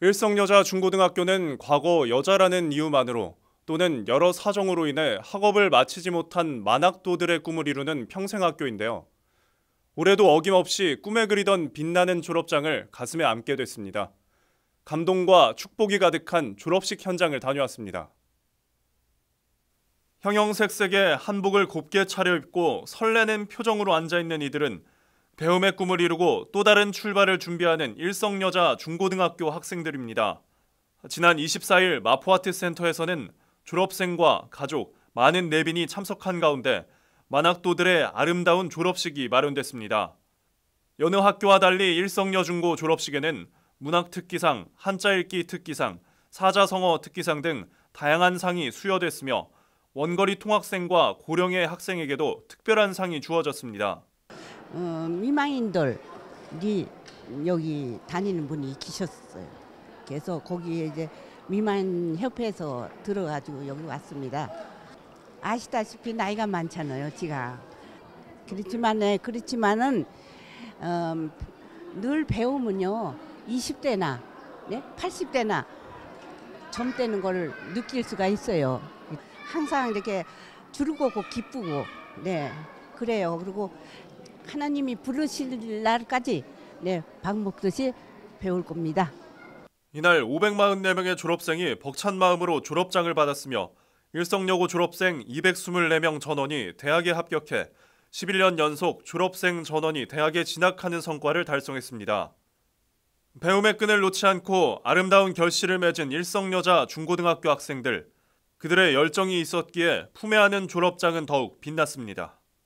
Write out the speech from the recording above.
일성여자 중고등학교는 과거 여자라는 이유만으로 또는 여러 사정으로 인해 학업을 마치지 못한 만학도들의 꿈을 이루는 평생학교인데요. 올해도 어김없이 꿈에 그리던 빛나는 졸업장을 가슴에 안게 됐습니다. 감동과 축복이 가득한 졸업식 현장을 다녀왔습니다. 형형색색의 한복을 곱게 차려입고 설레는 표정으로 앉아있는 이들은 배움의 꿈을 이루고 또 다른 출발을 준비하는 일성여자 중고등학교 학생들입니다. 지난 24일 마포아트 센터에서는 졸업생과 가족, 많은 내빈이 참석한 가운데 만학도들의 아름다운 졸업식이 마련됐습니다. 여느 학교와 달리 일성여중고 졸업식에는 문학특기상, 한자읽기 특기상, 사자성어 특기상 등 다양한 상이 수여됐으며 원거리 통학생과 고령의 학생에게도 특별한 상이 주어졌습니다. 어, 미망인들이 여기 다니는 분이 계셨어요. 그래서 거기에 이제 미만 협회에서 들어가지고 여기 왔습니다. 아시다시피 나이가 많잖아요, 제가. 그렇지만은 그렇지만은 음, 늘 배우면요, 20대나 네? 80대나 점대는걸 느낄 수가 있어요. 항상 이렇게 주르고 기쁘고 네 그래요. 그리고 하나님이 부르실 날까지 네, 밥 먹듯이 배울 겁니다. 이날 544명의 졸업생이 벅찬 마음으로 졸업장을 받았으며 일성여고 졸업생 224명 전원이 대학에 합격해 11년 연속 졸업생 전원이 대학에 진학하는 성과를 달성했습니다. 배움의 끈을 놓지 않고 아름다운 결실을 맺은 일성여자 중고등학교 학생들. 그들의 열정이 있었기에 품에 안은 졸업장은 더욱 빛났습니다.